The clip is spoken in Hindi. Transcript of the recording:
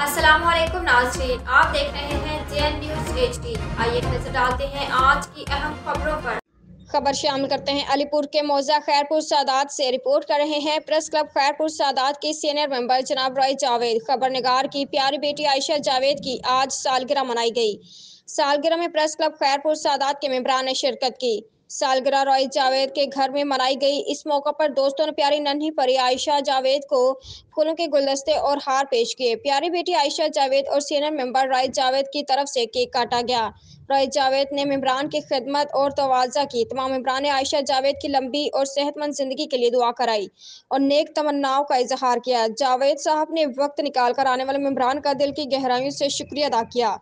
अस्सलाम वालेकुम नाजरीन आप देख रहे हैं जे न्यूज एच आइए नजर डालते हैं आज की अहम खबरों पर खबर शामिल करते हैं अलीपुर के मौजा खैरपुर सादात से रिपोर्ट कर रहे हैं प्रेस क्लब खैरपुर सादात के सीनियर मेंबर जनाब रॉय जावेद खबर नगार की प्यारी बेटी आयशा जावेद की आज सालगिरह मनाई गई सालगिरह में प्रेस क्लब खैरपुर सादात के मेम्बरान ने शिरकत की सालगरा रॉय जावेद के घर में मनाई गई इस मौका पर दोस्तों ने प्यारी नन्ही परी आयशा जावेद को फूलों के गुलदस्ते और हार पेश किए प्यारी बेटी आयशा जावेद और सीनियर मेंबर रॉय जावेद की तरफ से केक काटा गया रॉय जावेद ने मेम्बरान की खिदमत और तोज़ा की तमाम मेम्बरान ने आयशा जावेद की लंबी और सेहतमंद जिंदगी के लिए दुआ कराई और नेक तमन्नाओं का इजहार किया जावेद साहब ने वक्त निकाल कर आने वाले मेम्बरान का दिल की गहराइयों से शुक्रिया अदा किया